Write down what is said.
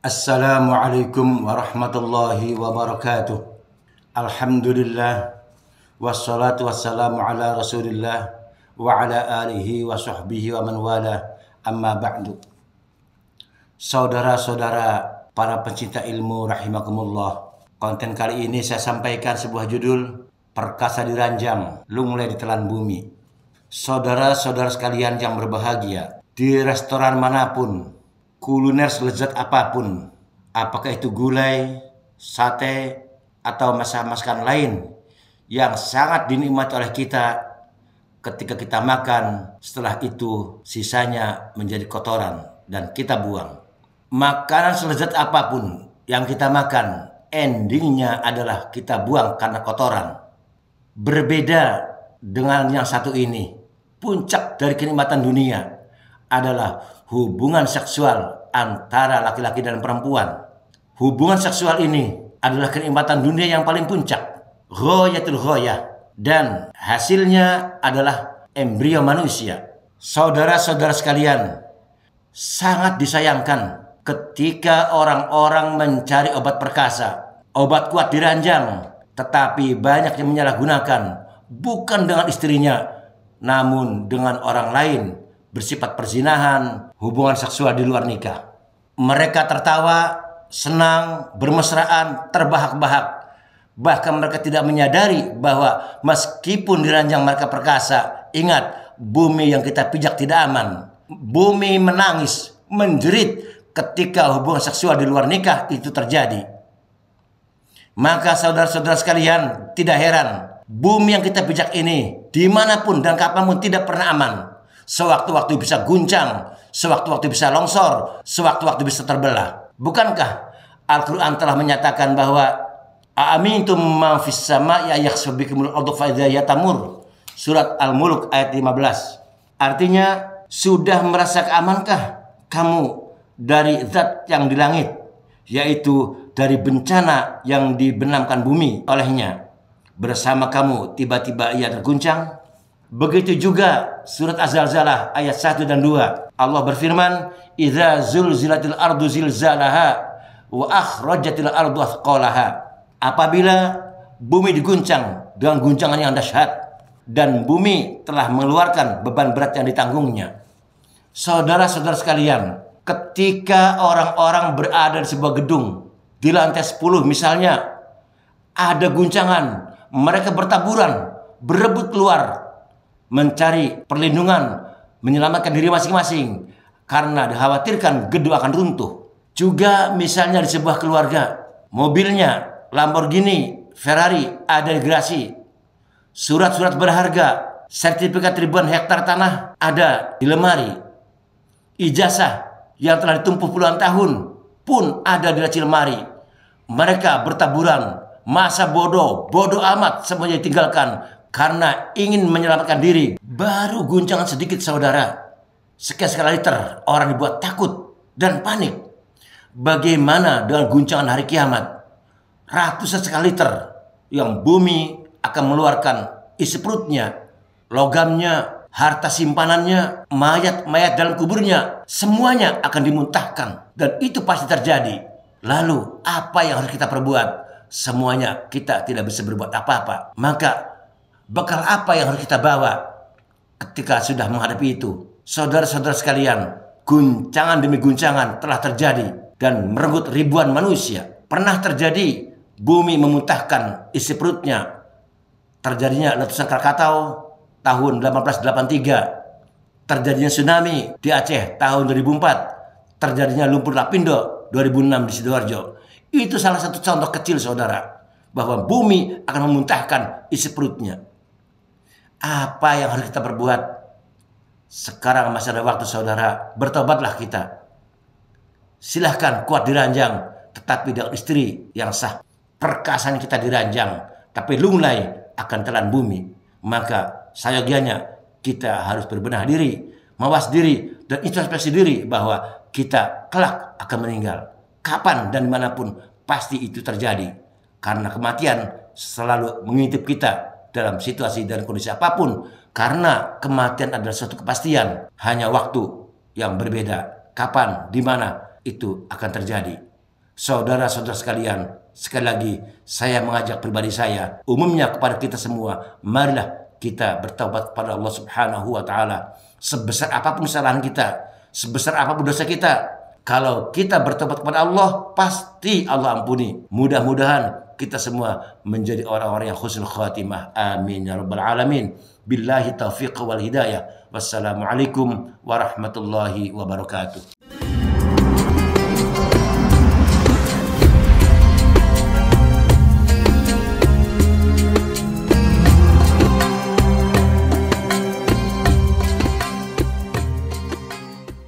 Assalamualaikum warahmatullahi wabarakatuh. Alhamdulillah wassalatu wassalamu ala Rasulillah wa ala alihi wa sahbihi wa man wala amma ba'du. Saudara-saudara para pencinta ilmu rahimakumullah. Konten kali ini saya sampaikan sebuah judul Perkasa diranjang, lu mulai ditelan bumi. Saudara-saudara sekalian yang berbahagia, di restoran manapun kuliner selezat apapun, apakah itu gulai, sate, atau masakan lain yang sangat dinikmati oleh kita ketika kita makan, setelah itu sisanya menjadi kotoran dan kita buang. Makanan selezat apapun yang kita makan, endingnya adalah kita buang karena kotoran. Berbeda dengan yang satu ini, puncak dari kenikmatan dunia adalah hubungan seksual antara laki-laki dan perempuan. Hubungan seksual ini adalah kenikmatan dunia yang paling puncak. Ghoyatul ghoyah. Dan hasilnya adalah embrio manusia. Saudara-saudara sekalian, sangat disayangkan ketika orang-orang mencari obat perkasa. Obat kuat diranjang, tetapi banyak yang menyalahgunakan bukan dengan istrinya, namun dengan orang lain bersifat perzinahan, hubungan seksual di luar nikah. Mereka tertawa, senang, bermesraan, terbahak-bahak. Bahkan mereka tidak menyadari bahwa meskipun diranjang mereka perkasa, ingat bumi yang kita pijak tidak aman. Bumi menangis, menjerit ketika hubungan seksual di luar nikah itu terjadi. Maka saudara-saudara sekalian tidak heran Bumi yang kita pijak ini Dimanapun dan kapanpun tidak pernah aman sewaktu-waktu bisa guncang, sewaktu-waktu bisa longsor, sewaktu-waktu bisa terbelah. Bukankah Al-Quran telah menyatakan bahwa Aamintum itu fis sama'i ayakhsubikumul tamur. Surat al muluk ayat 15. Artinya sudah merasa keamankah kamu dari zat yang di langit yaitu dari bencana yang dibenamkan bumi olehnya bersama kamu tiba-tiba ia terguncang Begitu juga surat Az-Zalzalah ayat 1 dan 2. Allah berfirman, "Idza zulzilatil ardu zilzalaha wa akhrajatil ardu athqalaha." Apabila bumi diguncang dengan guncangan yang dahsyat dan bumi telah mengeluarkan beban berat yang ditanggungnya. Saudara-saudara sekalian, ketika orang-orang berada di sebuah gedung di lantai 10 misalnya ada guncangan, mereka bertaburan, berebut keluar mencari perlindungan, menyelamatkan diri masing-masing karena dikhawatirkan gedung akan runtuh. Juga misalnya di sebuah keluarga, mobilnya Lamborghini, Ferrari ada di garasi, surat-surat berharga, sertifikat ribuan hektar tanah ada di lemari, ijazah yang telah ditumpuh puluhan tahun pun ada di laci lemari. Mereka bertaburan, masa bodoh, bodoh amat semuanya ditinggalkan karena ingin menyelamatkan diri. Baru guncangan sedikit saudara. sekali sekali liter orang dibuat takut dan panik. Bagaimana dengan guncangan hari kiamat? Ratusan sekali liter yang bumi akan meluarkan isi perutnya, logamnya, harta simpanannya, mayat-mayat dalam kuburnya, semuanya akan dimuntahkan. Dan itu pasti terjadi. Lalu, apa yang harus kita perbuat? Semuanya kita tidak bisa berbuat apa-apa. Maka bekal apa yang harus kita bawa ketika sudah menghadapi itu? Saudara-saudara sekalian, guncangan demi guncangan telah terjadi dan merenggut ribuan manusia. Pernah terjadi bumi memuntahkan isi perutnya. Terjadinya letusan Krakatau tahun 1883. Terjadinya tsunami di Aceh tahun 2004. Terjadinya lumpur lapindo 2006 di Sidoarjo. Itu salah satu contoh kecil saudara. Bahwa bumi akan memuntahkan isi perutnya apa yang harus kita perbuat? Sekarang masih ada waktu saudara, bertobatlah kita. Silahkan kuat diranjang, tetapi dengan istri yang sah. Perkasan kita diranjang, tapi lunglai akan telan bumi. Maka sayogianya kita harus berbenah diri, mawas diri, dan introspeksi diri bahwa kita kelak akan meninggal. Kapan dan manapun pasti itu terjadi. Karena kematian selalu mengintip kita dalam situasi dan kondisi apapun karena kematian adalah suatu kepastian hanya waktu yang berbeda kapan di mana itu akan terjadi saudara-saudara sekalian sekali lagi saya mengajak pribadi saya umumnya kepada kita semua marilah kita bertobat kepada Allah Subhanahu wa taala sebesar apapun kesalahan kita sebesar apapun dosa kita kalau kita bertobat kepada Allah pasti Allah ampuni mudah-mudahan kita semua menjadi orang-orang yang khusnul khatimah. Amin ya rabbal alamin. Billahi taufiq wal hidayah. Wassalamualaikum warahmatullahi wabarakatuh.